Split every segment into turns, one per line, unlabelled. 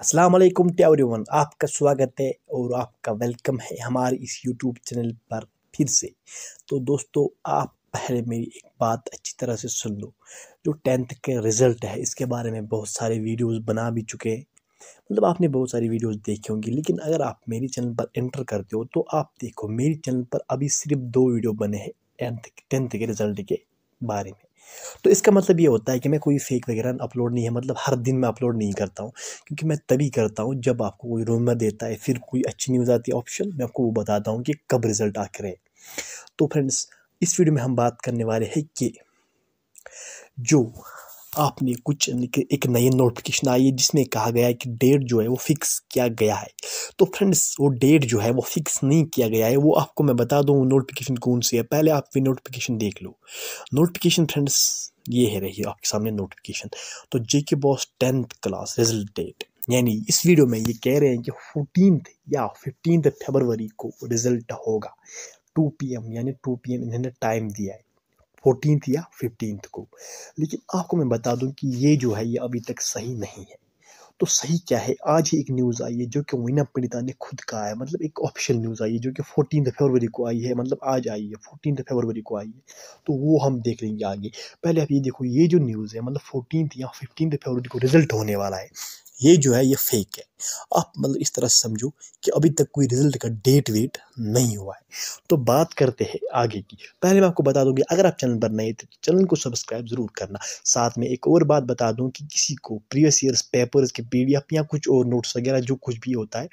अस्सलाम वालेकुम वन आपका स्वागत है और आपका वेलकम है हमारे इस यूट्यूब चैनल पर फिर से तो दोस्तों आप पहले मेरी एक बात अच्छी तरह से सुन लो जो टेंथ के रिज़ल्ट है इसके बारे में बहुत सारे वीडियोस बना भी चुके हैं मतलब आपने बहुत सारी वीडियोस देखी होंगी लेकिन अगर आप मेरे चैनल पर एंटर करते हो तो आप देखो मेरे चैनल पर अभी सिर्फ दो वीडियो बने हैं टेंथ टेंथ के रिज़ल्ट के बारे में तो इसका मतलब ये होता है कि मैं कोई फेक वगैरह अपलोड नहीं है मतलब हर दिन मैं अपलोड नहीं करता हूँ क्योंकि मैं तभी करता हूँ जब आपको कोई रूमर देता है फिर कोई अच्छी न्यूज़ आती है ऑप्शन मैं आपको वो बताता हूँ कि कब रिज़ल्ट आकर है तो फ्रेंड्स इस वीडियो में हम बात करने वाले हैं कि जो आपने कुछ एक नए नोटिफिकेशन आई है जिसमें कहा गया है कि डेट जो है वो फिक्स किया गया है तो फ्रेंड्स वो डेट जो है वो फिक्स नहीं किया गया है वो आपको मैं बता दूँ नोटिफिकेशन कौन सी है पहले आप भी नोटिफिकेशन देख लो नोटिफिकेशन फ्रेंड्स ये है रही आपके सामने नोटिफिकेशन तो J K BOSE tenth class result date यानी इस वीडियो में ये कह रहे हैं कि फोर्टीन या फिफ्टीन फरवरी को रिजल्ट होगा टू पी यानी टू पी इन्होंने टाइम दिया है फोर्टीनथ या फिफ्टीनथ को लेकिन आपको मैं बता दूं कि ये जो है ये अभी तक सही नहीं है तो सही क्या है आज ही एक न्यूज़ आई है जो कि वीना पंडिता ने खुद कहा है मतलब एक ऑफिशियल न्यूज़ आई है जो कि फोर्टीन फरवरी को आई है मतलब आज आई है फोर्टीन फरवरी को आई है तो वो हम देख लेंगे आगे पहले आप ये देखो ये जो न्यूज़ है मतलब फोर्टीन या फिफ्टीन फरवरी को रिजल्ट होने वाला है ये जो है ये फेक है आप मतलब इस तरह समझो कि अभी तक कोई रिजल्ट का डेट वेट नहीं हुआ है तो बात करते हैं आगे की पहले मैं आपको बता दूंगी अगर आप चैनल पर नए थे तो चैनल को सब्सक्राइब ज़रूर करना साथ में एक और बात बता दूं कि किसी को प्रीवियस ईयर्स पेपर्स के पी या कुछ और नोट्स वगैरह जो कुछ भी होता है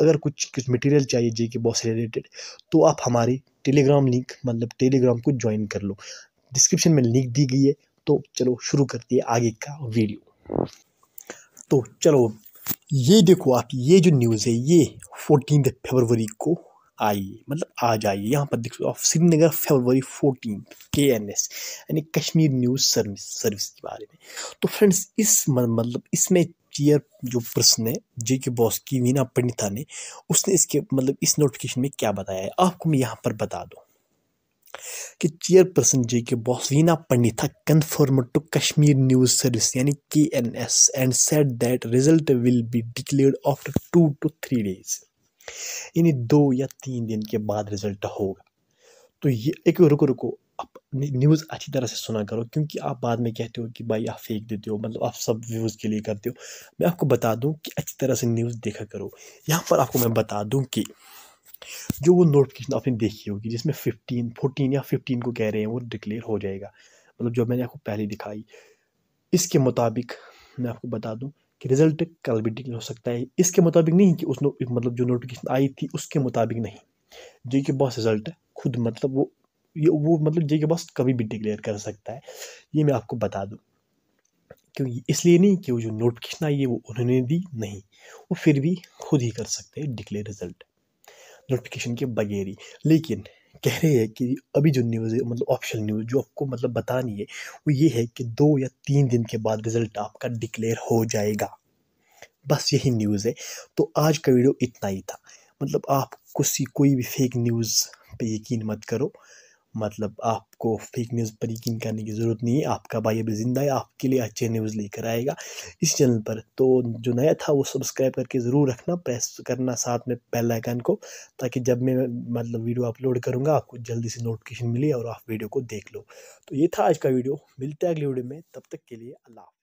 अगर कुछ कुछ मटेरियल चाहिए जे के बॉस रिलेटेड तो आप हमारे टेलीग्राम लिंक मतलब टेलीग्राम को ज्वाइन कर लो डिस्क्रिप्शन में लिंक दी गई है तो चलो शुरू करती है आगे का वीडियो तो चलो ये देखो आप ये जो न्यूज़ है ये फोर्टीन फरवरी को आई मतलब आज आई यहाँ पर देख लो आप Srinagar February fourteen K N S यानी कश्मीर न्यूज़ सर्विस सर्विस के बारे में तो फ्रेंड्स इस मतलब इसमें चेयर जो पर्सन है जे के बॉस की वीना पंडिता ने उसने इसके मतलब इस नोटिफिकेशन में क्या बताया है आपको मैं यहाँ पर बता दूँ कि chairperson J K BOSE Veena Pandit confirm to Kashmir news service यानी K N S and said that result will be declare after two to three days यानी दो या तीन दिन के बाद रिजल्ट होगा तो ये एक रुको रुको आप न्यूज़ अच्छी तरह से सुना करो क्योंकि आप बाद में कहते हो कि भाई आप फेंक देते हो मतलब आप सब व्यूज़ के लिए करते हो मैं आपको बता दूं कि अच्छी तरह से न्यूज़ देखा करो यहाँ पर आपको मैं बता दूं कि जो वो नोटिफिकेशन आपने देखी होगी जिसमें फिफ्टीन फोर्टीन या फिफ्टीन को कह रहे हैं वो डिक्लेयर हो जाएगा मतलब जो मैंने आपको पहले दिखाई इसके मुताबिक मैं आपको बता दूँ कि रिजल्ट कल भी डिक्लेयर हो सकता है इसके मुताबिक नहीं कि उस नो, मतलब जो नोटिफिकेशन आई थी उसके मुताबिक नहीं जे के पास रिजल्ट खुद मतलब वो ये वो मतलब जे के पास कभी भी डिक्लेयर कर सकता है ये मैं आपको बता दूँ क्योंकि इसलिए नहीं कि वो जो नोटिफिकेशन आई है वो उन्होंने दी नहीं वो फिर भी खुद ही कर सकते हैं डिक्लेयर रिजल्ट नोटिफिकेशन के बगैर ही लेकिन कह रहे हैं कि अभी जो न्यूज़ है मतलब ऑप्शनल न्यूज़ जो आपको मतलब बतानी है वो ये है कि दो या तीन दिन के बाद रिज़ल्ट आपका डिक्लेयर हो जाएगा बस यही न्यूज़ है तो आज का वीडियो इतना ही था मतलब आप किसी कोई भी फेक न्यूज़ पे यकीन मत करो मतलब आपको फेक न्यूज़ पर यकीन करने की ज़रूरत नहीं है आपका भाई अभी ज़िंदा है आपके लिए अच्छे न्यूज़ लेकर आएगा इस चैनल पर तो जो नया था वो सब्सक्राइब करके ज़रूर रखना प्रेस करना साथ में बेल आइकन को ताकि जब मैं मतलब वीडियो अपलोड करूँगा आपको जल्दी से नोटिफिकेशन मिले और आप वीडियो को देख लो तो ये था आज का वीडियो मिलते हैं अगले वीडियो में तब तक के लिए अल्लाह